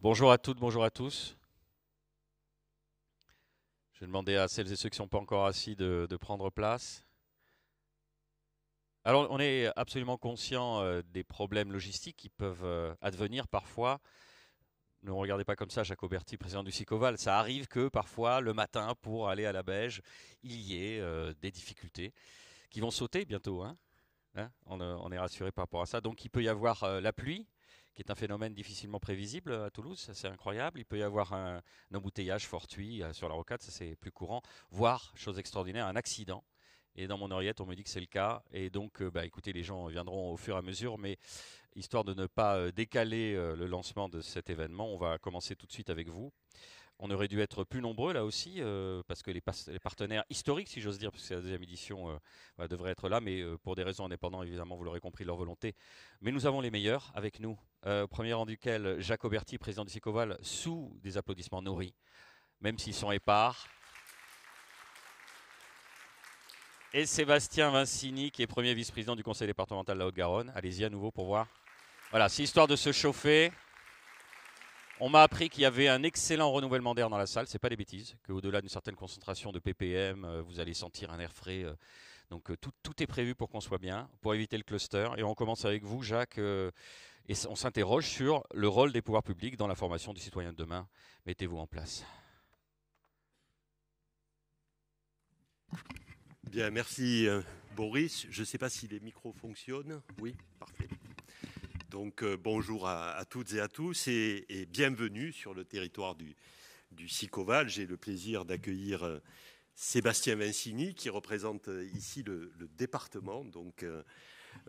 Bonjour. à toutes, bonjour à tous. Je vais demander à celles et ceux qui ne sont pas encore assis de, prendre place. Alors, on est absolument conscient euh, des problèmes logistiques qui peuvent euh, advenir parfois. Ne regardez pas comme ça, Jacques Auberti, président du Sicoval. Ça arrive que parfois, le matin, pour aller à la Beige, il y ait euh, des difficultés qui vont sauter bientôt. Hein. Hein, on, on, est rassuré par rapport à ça. Donc, il peut y avoir la pluie, qui est un phénomène difficilement prévisible à Toulouse, c'est incroyable. Il peut y avoir un, embouteillage fortuit euh, sur la rocade, ça c'est plus courant, voire, chose extraordinaire, un accident. Et dans mon oreillette, on me dit que c'est le cas. Et donc, euh, bah, écoutez, les gens viendront au fur et à mesure, mais histoire de ne pas euh, décaler le lancement de cet événement, on va commencer tout de suite avec vous. On aurait dû être plus nombreux là aussi, euh, parce que les, partenaires historiques, si j'ose dire, parce que c'est la deuxième édition, devrait euh, bah, devraient être là, mais euh, pour des raisons indépendantes, évidemment, vous l'aurez compris, leur volonté. Mais nous avons les meilleurs avec nous, premier rang duquel Jacques Auberti, président du Sicoval, sous des applaudissements nourris, même s'ils sont épars. Et Sébastien Vincini, qui est premier vice-président du conseil départemental de la Haute-Garonne. Allez-y à nouveau pour voir. Voilà, c'est histoire de se chauffer. On m'a appris qu'il y avait un excellent renouvellement d'air dans la salle, c'est pas des bêtises, qu'au-delà d'une certaine concentration de ppm, euh, vous allez sentir un air frais. Euh. donc euh, tout, tout est prévu pour qu'on soit bien, pour éviter le cluster. Et on commence avec vous, Jacques, et on s'interroge sur le rôle des pouvoirs publics dans la formation du citoyen de demain. Mettez-vous en place. Bien, merci Boris. Je ne sais pas si les micros fonctionnent. Oui, parfait. Donc euh, bonjour à, toutes et à tous et, bienvenue sur le territoire du, du SICOVAL. J'ai le plaisir d'accueillir euh, Sébastien Vincini qui représente euh, ici le, département donc,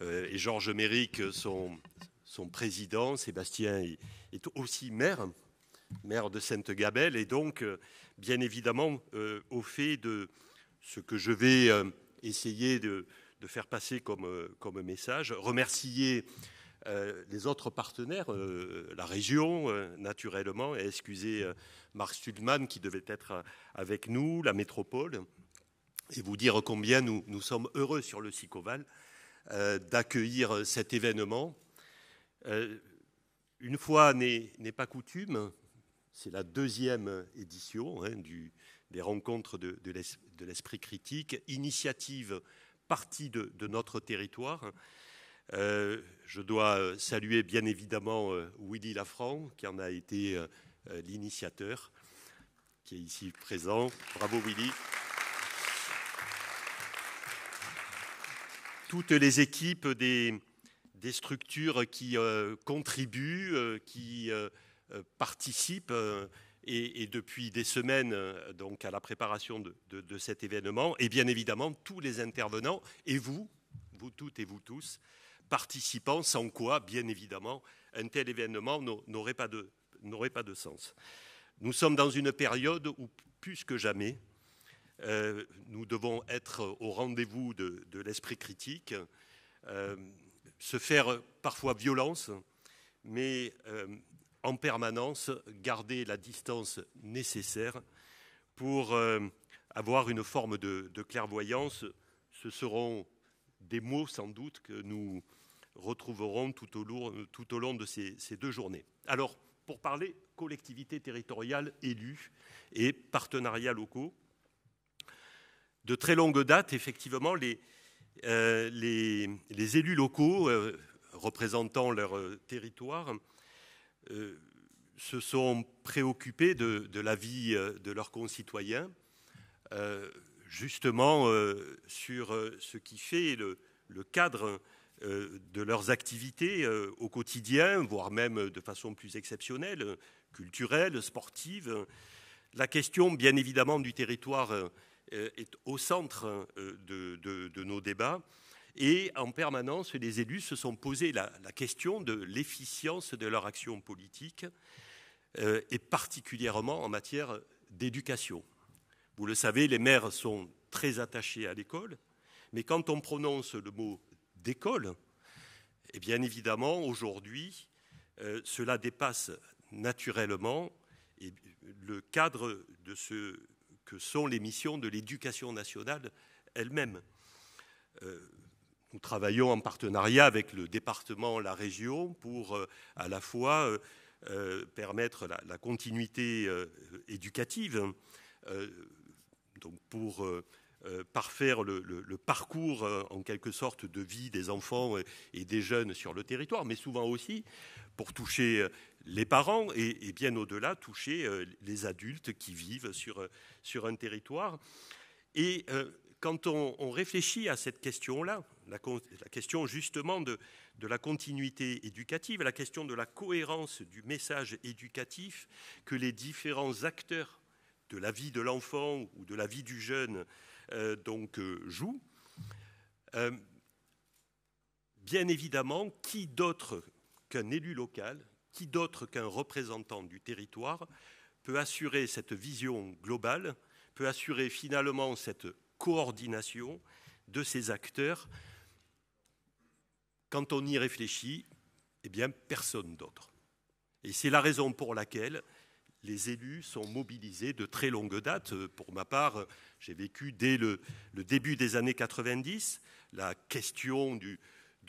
et Georges Méric, son, son président. Sébastien est, aussi maire, maire de Sainte-Gabelle et donc bien évidemment au fait de ce que je vais essayer de, faire passer comme, comme message, remercier euh, les autres partenaires, euh, la région, euh, naturellement, et excusez Marc Studman qui devait être avec nous, la métropole, et vous dire combien nous, sommes heureux sur le Sicoval d'accueillir cet événement. une fois n'est pas coutume, c'est la deuxième édition hein, des rencontres de, l'esprit critique, initiative partie de, notre territoire. Euh, je dois euh, saluer bien évidemment euh, Willy Lafranc, qui en a été l'initiateur, qui est ici présent. Bravo Willy. Toutes les équipes des, structures qui contribuent, qui participent. Et, depuis des semaines donc à la préparation de cet événement, et bien évidemment tous les intervenants, et vous, vous toutes et vous tous, participants, sans quoi, bien évidemment, un tel événement n'aurait pas, de, pas de sens. Nous sommes dans une période où, plus que jamais, euh, nous devons être au rendez-vous de, l'esprit critique, euh, se faire parfois violence, mais euh, en permanence garder la distance nécessaire pour avoir une forme de, de, clairvoyance. Ce seront des mots sans doute que nous, retrouveront euh, tout au, long, de ces, deux journées. Alors, pour parler collectivité territoriale élue et partenariats locaux, de très longue date, effectivement, les, euh, élus locaux euh, représentant leur territoire se sont préoccupés de, la vie de leurs concitoyens, justement sur ce qui fait le, le cadre euh, de leurs activités euh, au quotidien, voire même de façon plus exceptionnelle, culturelle, sportive. La question, bien évidemment, du territoire euh, est au centre de, nos débats. Et en permanence, les élus se sont posés la, question de l'efficience de leur action politique, et particulièrement en matière d'éducation. Vous le savez, les maires sont très attachés à l'école, mais quand on prononce le mot d'école. Et bien évidemment, aujourd'hui, euh, cela dépasse naturellement le cadre de ce que sont les missions de l'éducation nationale elle-même. Euh, nous travaillons en partenariat avec le département, la région, pour euh, à la fois permettre la, la continuité éducative, donc pour euh, par faire le, parcours euh, en quelque sorte de vie des enfants et des jeunes sur le territoire, mais souvent aussi pour toucher euh, les parents et, bien au-delà toucher les adultes qui vivent sur, un territoire. Et quand on, réfléchit à cette question-là, la, la, question justement de, de, la continuité éducative, la question de la cohérence du message éducatif que les différents acteurs de la vie de l'enfant ou de la vie du jeune euh, donc euh, joue. Euh, bien évidemment, qui d'autre qu'un élu local, qui d'autre qu'un représentant du territoire peut assurer cette vision globale, peut assurer finalement cette coordination de ces acteurs Quand on y réfléchit, eh bien, personne d'autre. Et c'est la raison pour laquelle les élus sont mobilisés de très longue date. Euh, pour ma part, euh, j'ai vécu dès le, début des années 90 la question de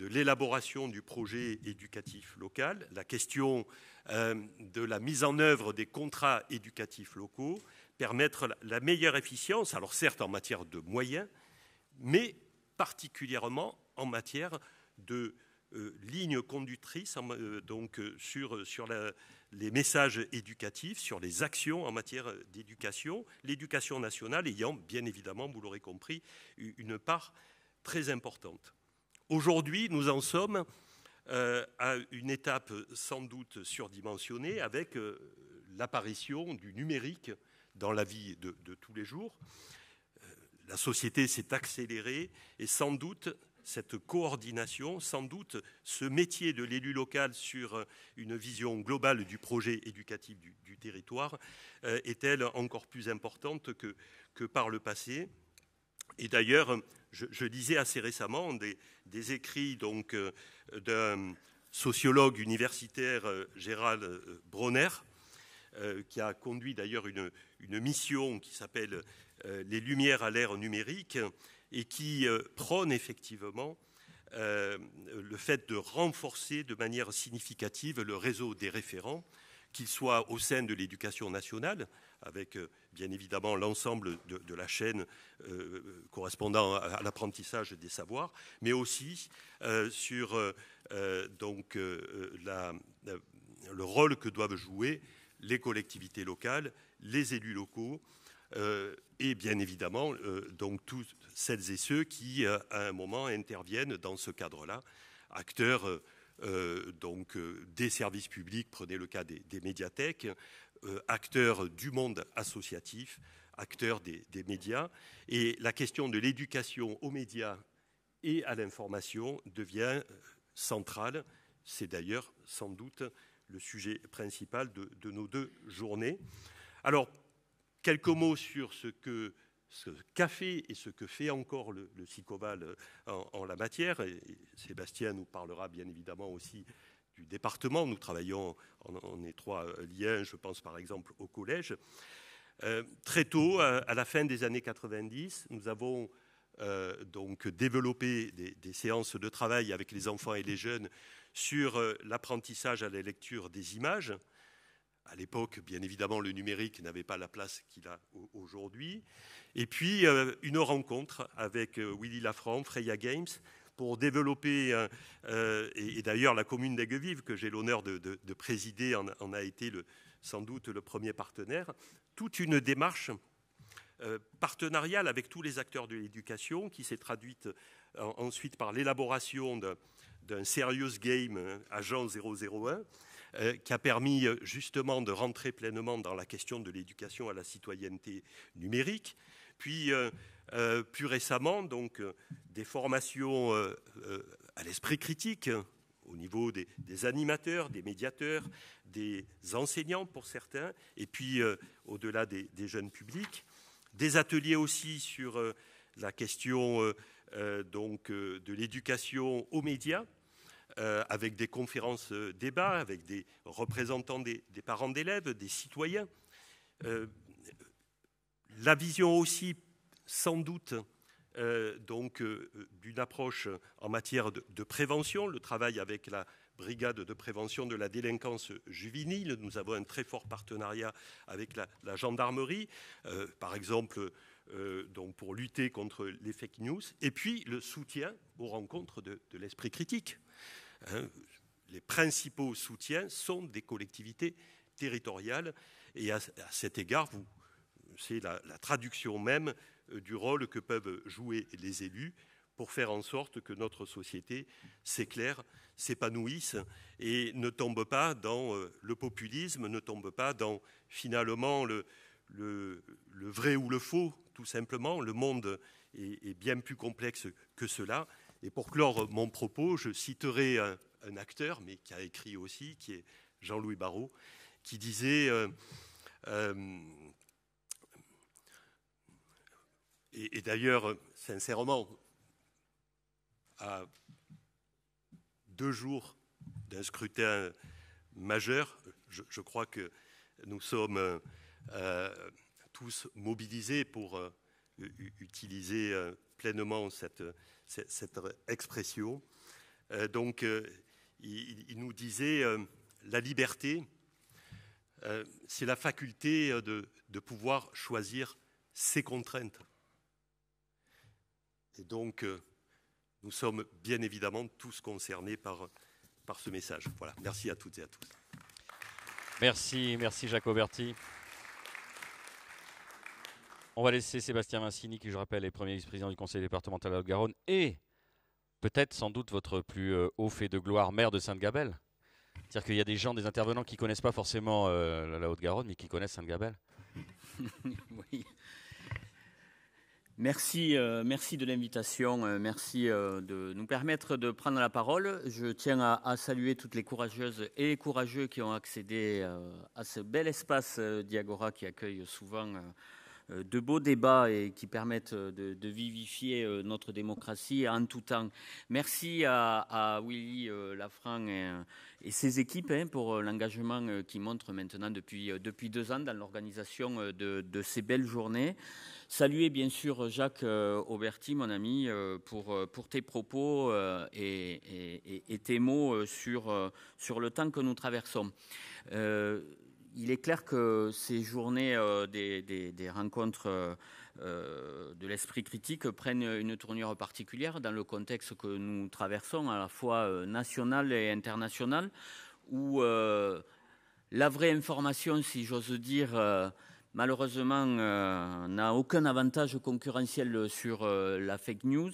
l'élaboration du projet éducatif local, la question euh, de la mise en œuvre des contrats éducatifs locaux, permettre la meilleure efficience, alors certes en matière de moyens, mais particulièrement en matière de euh, ligne conductrice euh, donc, euh, sur, les messages éducatifs, sur les actions en matière d'éducation, l'éducation nationale ayant bien évidemment, vous l'aurez compris, une part très importante. Aujourd'hui, nous en sommes à une étape sans doute surdimensionnée avec l'apparition du numérique dans la vie de, de tous les jours. La société s'est accélérée et sans doute cette coordination, sans doute ce métier de l'élu local sur euh, une vision globale du projet éducatif du, territoire euh, est-elle encore plus importante que, par le passé Et d'ailleurs, je, je, lisais assez récemment des, écrits donc euh, d'un sociologue universitaire Gérald Bronner, qui a conduit d'ailleurs une, une, mission qui s'appelle Les Lumières à l'ère numérique et qui euh, prône effectivement euh, le fait de renforcer de manière significative le réseau des référents, qu'ils soient au sein de l'éducation nationale, avec euh, bien évidemment l'ensemble de, la chaîne correspondant à, l'apprentissage des savoirs, mais aussi sur le rôle que doivent jouer les collectivités locales, les élus locaux euh, et bien évidemment, euh, donc tous celles et ceux qui, euh, à un moment, interviennent dans ce cadre-là, acteurs donc, des services publics, prenez le cas des, médiathèques, acteurs du monde associatif, acteurs des, médias. Et la question de l'éducation aux médias et à l'information devient centrale. C'est d'ailleurs sans doute le sujet principal de, de, nos deux journées. Alors, Quelques mots sur ce que ce café et ce que fait encore le, le euh, en, la matière. Et Sébastien nous parlera bien évidemment aussi du département. Nous travaillons en, étroits euh, liens, je pense par exemple au collège. Euh, très tôt, à, la fin des années 90, nous avons donc développé des, séances de travail avec les enfants et les jeunes sur l'apprentissage à la lecture des images. À l'époque, bien évidemment, le numérique n'avait pas la place qu'il a aujourd'hui. Et puis, euh, une rencontre avec euh, Willy Lafranc, Freya Games, pour développer, euh, et, d'ailleurs la commune d'Aiguevive, que j'ai l'honneur de, présider, en, a été sans doute le premier partenaire, toute une démarche partenariale avec tous les acteurs de l'éducation, qui s'est traduite ensuite par l'élaboration d'un serious game hein, agent 001 euh, qui a permis euh, justement de rentrer pleinement dans la question de l'éducation à la citoyenneté numérique. Puis, euh, plus récemment, donc, des formations à l'esprit critique hein, au niveau des, animateurs, des médiateurs, des enseignants pour certains, et puis au-delà des, jeunes publics. Des ateliers aussi sur la question de l'éducation aux médias, euh, avec des conférences euh, débats, avec des représentants des, parents d'élèves, des citoyens. Euh, la vision aussi, sans doute, d'une approche en matière de, prévention, le travail avec la brigade de prévention de la délinquance juvénile. Nous avons un très fort partenariat avec la, gendarmerie, par exemple pour lutter contre les fake news, et puis le soutien aux rencontres de l'esprit critique. Hein, les principaux soutiens sont des collectivités territoriales. Et à, cet égard, vous, c'est la, traduction même euh, du rôle que peuvent jouer les élus pour faire en sorte que notre société s'éclaire, s'épanouisse et ne tombe pas dans euh, le populisme, ne tombe pas dans finalement le, vrai ou le faux, tout simplement. Le monde est bien plus complexe que cela. Et pour clore euh, mon propos, je citerai un, acteur, mais qui a écrit aussi, qui est Jean-Louis Barrault, qui disait euh, euh, et, d'ailleurs, sincèrement, à deux jours d'un scrutin majeur, je, crois que nous sommes tous mobilisés pour utiliser pleinement cette, cette, expression. Euh, donc, euh, il, nous disait euh, la liberté, c'est la faculté de, de, pouvoir choisir ses contraintes. Et donc, nous sommes bien évidemment tous concernés par, par ce message. Voilà, merci à toutes et à tous. Merci, merci Jacques Auberti. On va laisser Sébastien Vincini, qui je rappelle est premier vice-président du conseil départemental de haute Garonne et peut-être sans doute votre plus euh, haut fait de gloire, maire de Sainte-Gabelle. C'est-à-dire qu'il y a des gens, des intervenants qui ne connaissent pas forcément euh, la Haute-Garonne, mais qui connaissent Sainte-Gabelle. Merci, euh, merci de l'invitation, merci de nous permettre de prendre la parole. Je tiens à, à, saluer toutes les courageuses et les courageux qui ont accédé à ce bel espace d'Iagora qui accueille souvent euh, de beaux débats et qui permettent euh, de, vivifier euh, notre démocratie en tout temps. Merci à, Willy Lafranc et, ses équipes hein, pour l'engagement qu'ils montrent maintenant depuis, depuis deux ans dans l'organisation de, ces belles journées. Saluer bien sûr Jacques Auberti, mon ami, pour, pour tes propos et, et, tes mots sur, sur le temps que nous traversons il est clair que ces journées euh, des, rencontres euh, euh, de l'esprit critique prennent une tournure particulière dans le contexte que nous traversons, à la fois national et international, où la vraie information, si j'ose dire, malheureusement, on euh, n'a aucun avantage concurrentiel sur euh, la fake news,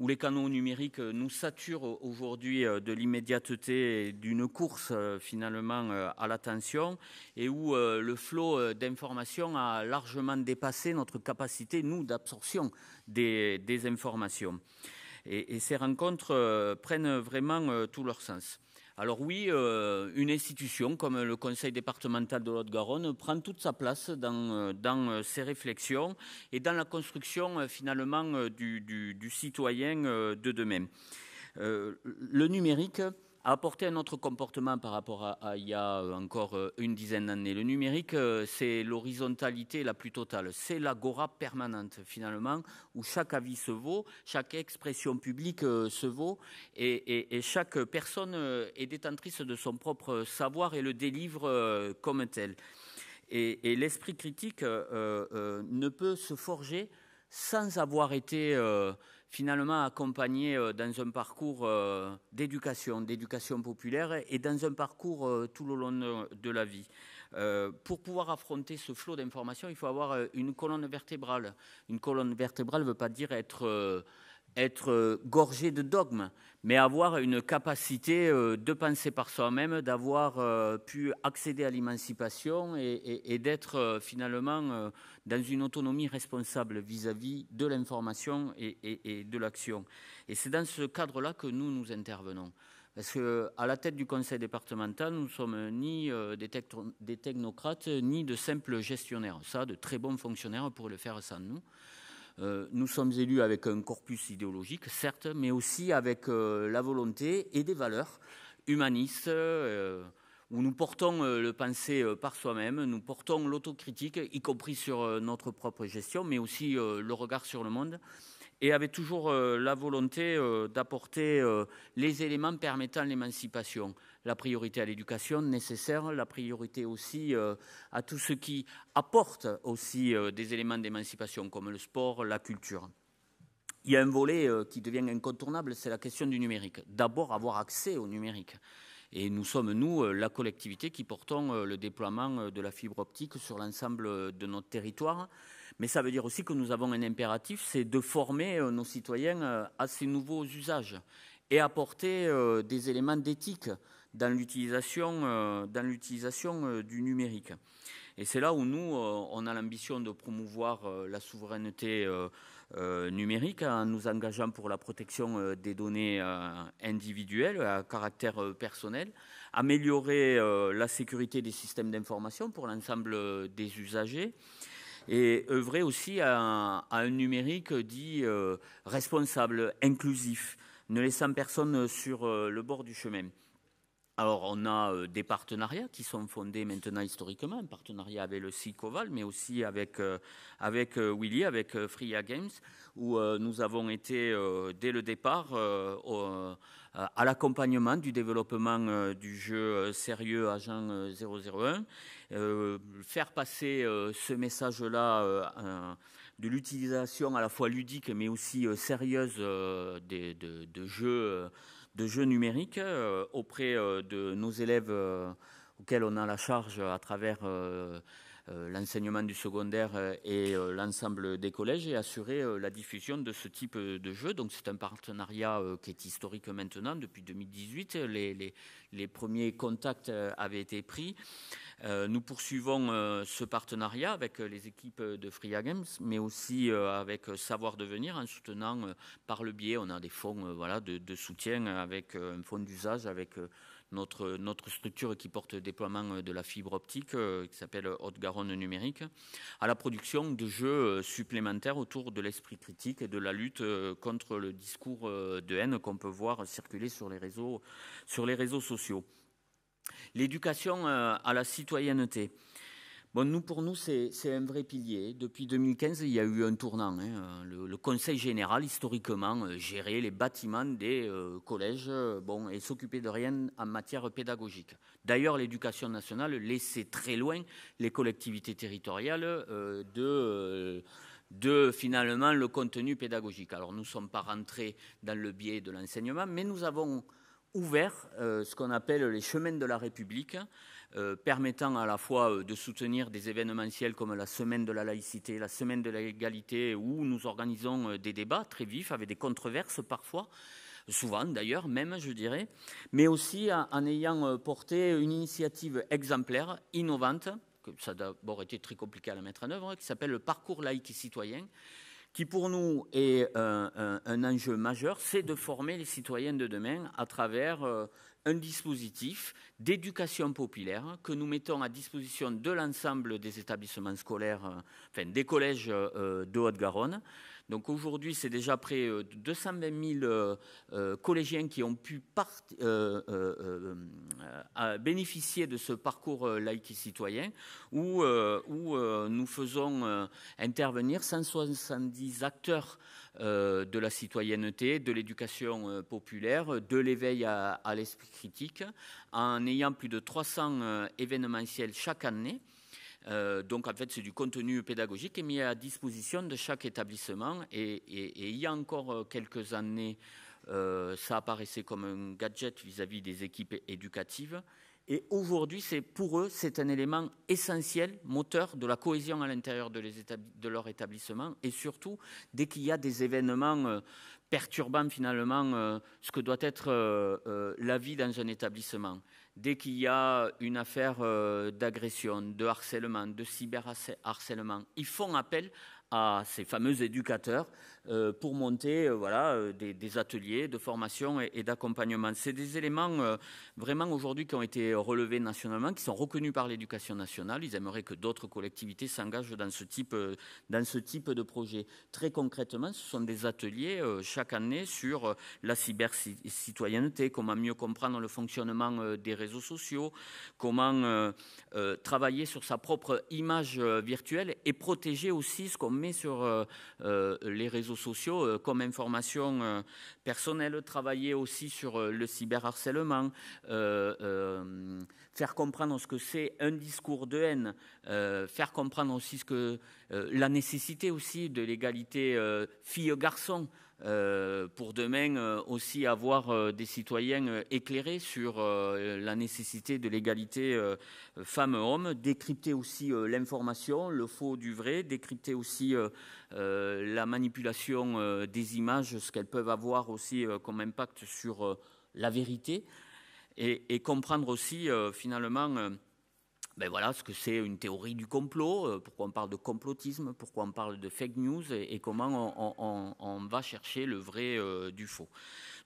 où les canaux numériques nous saturent aujourd'hui euh, de l'immédiateté d'une course finalement à l'attention, et où le flot d'informations a largement dépassé notre capacité, nous, d'absorption des, informations. et, ces rencontres prennent vraiment tout leur sens. Alors oui, euh, une institution comme le Conseil départemental de Haute-Garonne prend toute sa place dans, euh, euh, ses réflexions et dans la construction finalement du, citoyen de demain. le numérique apporter un autre comportement par rapport à, il y a euh, encore euh, une dizaine d'années. Le numérique, euh, c'est l'horizontalité la plus totale. C'est l'agora permanente, finalement, où chaque avis se vaut, chaque expression publique se vaut, et, chaque personne est détentrice de son propre savoir et le délivre comme tel. Et, l'esprit critique ne peut se forger sans avoir été finalement accompagné euh, dans un parcours euh, d'éducation, d'éducation populaire et dans un parcours euh, tout le long de la vie. Pour pouvoir affronter ce flot d'informations, il faut avoir une colonne vertébrale. Une colonne vertébrale ne veut pas dire être être euh, gorgé de dogmes, mais avoir une capacité euh, de penser par soi-même, d'avoir euh, pu accéder à l'émancipation et, d'être finalement dans une autonomie responsable vis-à-vis de l'information et, et, de l'action. Et c'est dans ce cadre-là que nous nous intervenons. Parce qu'à la tête du conseil départemental, nous ne sommes ni des technocrates, ni de simples gestionnaires. Ça, de très bons fonctionnaires pourraient le faire sans nous. Euh, nous sommes élus avec un corpus idéologique, certes, mais aussi avec euh, la volonté et des valeurs humanistes euh, où nous portons le penser par soi-même, nous portons l'autocritique, y compris sur notre propre gestion, mais aussi le regard sur le monde, et avec toujours la volonté d'apporter les éléments permettant l'émancipation, la priorité à l'éducation nécessaire, la priorité aussi euh, à tout ce qui apporte aussi euh, des éléments d'émancipation comme le sport, la culture. Il y a un volet euh, qui devient incontournable, c'est la question du numérique. D'abord, avoir accès au numérique. Et nous sommes, nous, la collectivité qui portons le déploiement de la fibre optique sur l'ensemble de notre territoire. Mais ça veut dire aussi que nous avons un impératif, c'est de former nos citoyens à ces nouveaux usages et apporter des éléments d'éthique dans l'utilisation euh, euh, du numérique. Et c'est là où nous, euh, on a l'ambition de promouvoir la souveraineté numérique en nous engageant pour la protection des données individuelles à caractère personnel, améliorer la sécurité des systèmes d'information pour l'ensemble des usagers et œuvrer aussi à à un numérique dit responsable, inclusif, ne laissant personne sur le bord du chemin. Alors, on a euh, des partenariats qui sont fondés maintenant historiquement, un partenariat avec le SICOVAL, mais aussi avec, euh, avec euh, Willy, avec Freya Games, où nous avons été dès le départ à l'accompagnement du développement du jeu sérieux Agent 001, faire passer ce message-là de l'utilisation à la fois ludique mais aussi sérieuse de, de, jeux de jeux numériques euh, auprès euh, de nos élèves euh, auxquels on a la charge à travers euh, l'enseignement du secondaire euh, et euh, l'ensemble des collèges et assurer la diffusion de ce type de jeu. Donc c'est un partenariat qui est historique maintenant depuis 2018. Les, les premiers contacts avaient été pris. Nous poursuivons ce partenariat avec les équipes de Fria Games, mais aussi avec Savoir Devenir en soutenant par le biais, on a des fonds de, de soutien avec un fonds d'usage avec notre, structure qui porte déploiement euh, de la fibre optique, euh, qui s'appelle Haute-Garonne Numérique, à la production de jeux euh, supplémentaires autour de l'esprit critique et de la lutte contre le discours de haine qu'on peut voir circuler sur les réseaux, sur les réseaux sociaux. L'éducation à la citoyenneté nous, pour nous, c'est un vrai pilier. Depuis 2015, il y a eu un tournant. Hein, le, Conseil général, historiquement, euh, gérait les bâtiments des euh, collèges euh, bon, et s'occupait de rien en matière pédagogique. D'ailleurs, l'éducation nationale laissait très loin les collectivités territoriales de... de finalement le contenu pédagogique. Alors nous ne sommes pas rentrés dans le biais de l'enseignement, mais nous avons ouvert euh, ce qu'on appelle les chemins de la République, euh, permettant à la fois euh, de soutenir des événementiels comme la semaine de la laïcité, la semaine de l'égalité, où nous organisons des débats très vifs, avec des controverses parfois, souvent d'ailleurs même, je dirais, mais aussi en ayant porté une initiative exemplaire, innovante, que ça a d'abord été très compliqué à mettre en œuvre, hein, qui s'appelle le parcours laïque citoyen, qui pour nous est un, enjeu majeur, c'est de former les citoyens de demain à travers euh, un dispositif d'éducation populaire que nous mettons à disposition de l'ensemble des établissements scolaires, euh, enfin des collèges euh, de Haute-Garonne. Donc aujourd'hui, c'est déjà près euh, de 220 000 euh, euh, collégiens qui ont pu bénéficier de ce parcours laïque citoyen, où, nous faisons intervenir 170 acteurs de la citoyenneté, de l'éducation populaire, de l'éveil à l'esprit critique, en ayant plus de 300 événementiels chaque année. Euh, donc en fait, c'est du contenu pédagogique qui est mis à disposition de chaque établissement. Et, il y a encore euh, quelques années, euh, ça apparaissait comme un gadget vis-à-vis des équipes éducatives. Et aujourd'hui, pour eux, c'est un élément essentiel, moteur de la cohésion à l'intérieur de, leur établissement. Et surtout, dès qu'il y a des événements perturbants, finalement, ce que doit être la vie dans un établissement dès qu'il y a une affaire euh, d'agression, de harcèlement, de cyberharcèlement, ils font appel à ces fameux éducateurs euh, pour monter euh, voilà, euh, des, ateliers de formation et, d'accompagnement. C'est des éléments vraiment aujourd'hui qui ont été relevés nationalement, qui sont reconnus par l'éducation nationale. Ils aimeraient que d'autres collectivités s'engagent dans, ce type, dans ce type de projet. Très concrètement, ce sont des ateliers chaque année sur la cybercitoyenneté, comment mieux comprendre le fonctionnement des réseaux sociaux, comment travailler sur sa propre image virtuelle et protéger aussi ce qu'on sur euh, euh, les réseaux sociaux euh, comme information personnelle, travailler aussi sur le cyberharcèlement, faire comprendre ce que c'est un discours de haine, faire comprendre aussi ce que la nécessité aussi de l'égalité fille-garçon. Euh, pour demain euh, aussi avoir euh, des citoyens éclairés sur la nécessité de l'égalité femmes-hommes, décrypter aussi l'information, le faux du vrai, décrypter aussi la manipulation des images, ce qu'elles peuvent avoir aussi comme impact sur la vérité, et, et comprendre aussi finalement ben voilà ce que c'est une théorie du complot, euh, pourquoi on parle de complotisme, pourquoi on parle de fake news et, comment on, va chercher le vrai euh, du faux.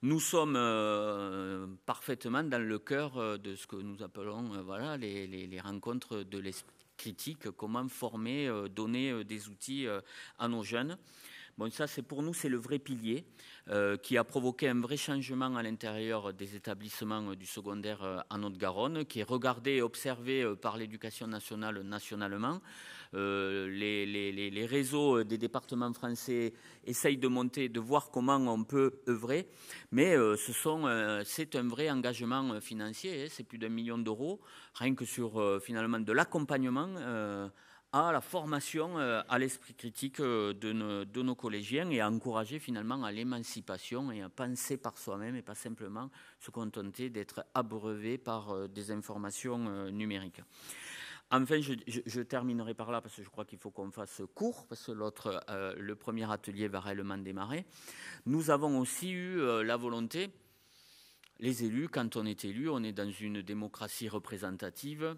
Nous sommes euh, parfaitement dans le cœur de ce que nous appelons voilà, les, les, rencontres de l'esprit critique, comment former, donner des outils à nos jeunes ça, c'est pour nous, c'est le vrai pilier euh, qui a provoqué un vrai changement à l'intérieur des établissements euh, du secondaire euh, en Haute-Garonne, qui est regardé et observé par l'éducation nationale nationalement. les, réseaux des départements français essayent de monter, de voir comment on peut œuvrer, mais c'est un vrai engagement financier, hein. c'est plus d'un million d'euros, rien que sur finalement de l'accompagnement à la formation euh, à l'esprit critique euh, de nos, collégiens et à encourager finalement à l'émancipation et à penser par soi-même et pas simplement se contenter d'être abreuvé par euh, des informations numériques. Enfin, je, terminerai par là parce que je crois qu'il faut qu'on fasse court parce que le premier atelier va réellement démarrer. Nous avons aussi eu la volonté, les élus, quand on est élu, on est dans une démocratie représentative,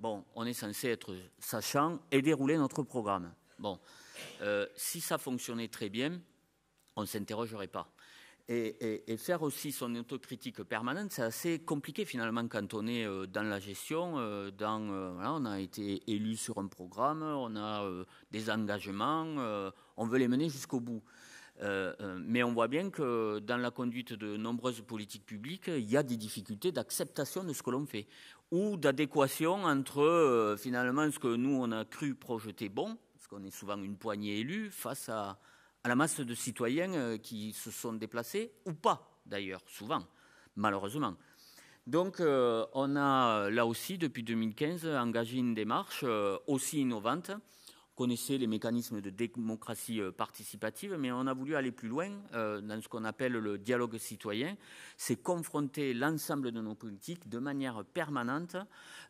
bon, on est censé être sachant et dérouler notre programme. Bon, euh, si ça fonctionnait très bien, on ne s'interrogerait pas. Et, faire aussi son autocritique permanente, c'est assez compliqué finalement quand on est euh, dans la gestion. Euh, dans, on a été élu sur un programme, on a des engagements, on veut les mener jusqu'au bout. Euh, euh, mais on voit bien que dans la conduite de nombreuses politiques publiques, il y a des difficultés d'acceptation de ce que l'on fait ou d'adéquation entre euh, finalement ce que nous on a cru projeter bon, parce qu'on est souvent une poignée élue, face à, la masse de citoyens qui se sont déplacés ou pas d'ailleurs, souvent, malheureusement. Donc, on a là aussi, depuis 2015, engagé une démarche aussi innovante connaissez les mécanismes de démocratie euh, participative, mais on a voulu aller plus loin euh, dans ce qu'on appelle le dialogue citoyen. C'est confronter l'ensemble de nos politiques de manière permanente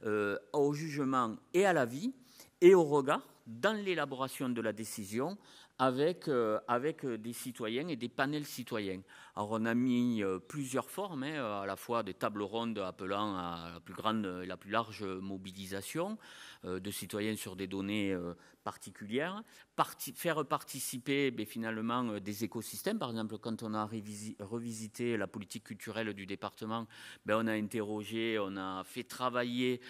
euh, au jugement et à l'avis et au regard dans l'élaboration de la décision avec, euh, avec euh, des citoyens et des panels citoyens. Alors on a mis euh, plusieurs formes, hein, à la fois des tables rondes appelant à la plus grande la plus large mobilisation de citoyens sur des données particulières, faire participer ben, finalement des écosystèmes. Par exemple, quand on a revisité la politique culturelle du département, ben, on a interrogé, on a fait travailler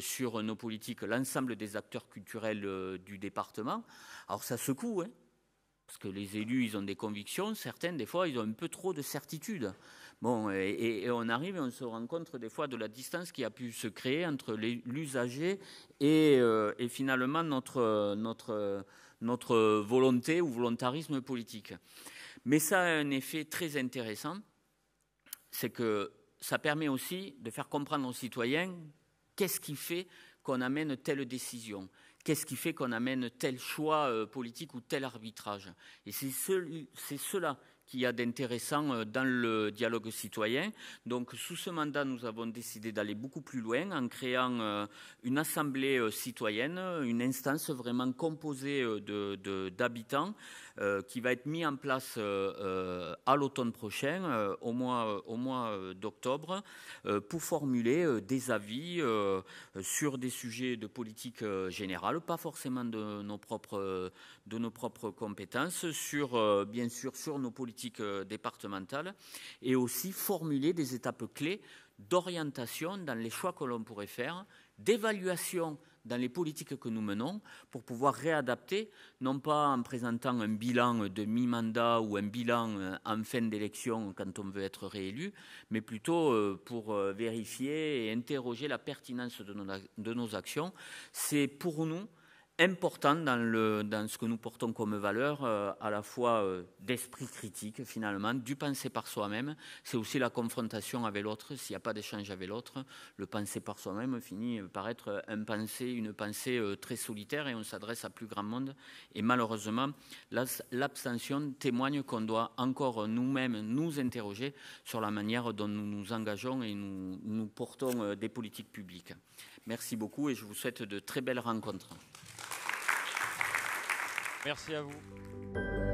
sur nos politiques l'ensemble des acteurs culturels du département. Alors ça secoue. Hein parce que les élus, ils ont des convictions, certaines, des fois, ils ont un peu trop de certitude. Bon, et, on arrive et on se rend rencontre des fois de la distance qui a pu se créer entre l'usager et, euh, finalement notre, notre volonté ou volontarisme politique. Mais ça a un effet très intéressant, c'est que ça permet aussi de faire comprendre aux citoyens qu'est-ce qui fait qu'on amène telle décision qu'est-ce qui fait qu'on amène tel choix euh, politique ou tel arbitrage Et c'est cela qu'il y a d'intéressant euh, dans le dialogue citoyen. Donc, sous ce mandat, nous avons décidé d'aller beaucoup plus loin en créant euh, une assemblée euh, citoyenne, une instance vraiment composée d'habitants qui va être mise en place à l'automne prochain, au mois, au d'octobre, pour formuler des avis sur des sujets de politique générale, pas forcément de nos propres, de nos propres compétences, sur, bien sûr, sur nos politiques politique euh, départementale et aussi formuler des étapes clés d'orientation dans les choix que l'on pourrait faire, d'évaluation dans les politiques que nous menons pour pouvoir réadapter, non pas en présentant un bilan de mi-mandat ou un bilan euh, en fin d'élection quand on veut être réélu, mais plutôt euh, pour vérifier et interroger la pertinence de nos actions. C'est pour nous important dans, dans, ce que nous portons comme valeur, euh, à la fois euh, d'esprit critique finalement, du penser par soi-même. C'est aussi la confrontation avec l'autre. S'il n'y a pas d'échange avec l'autre, le penser par soi-même finit par être un une pensée euh, très solitaire et on s'adresse à plus grand monde. Et malheureusement, l'abstention témoigne qu'on doit encore nous-mêmes nous interroger sur la manière dont nous nous engageons et nous portons des politiques publiques. Merci beaucoup et je vous souhaite de très belles rencontres. Merci à vous.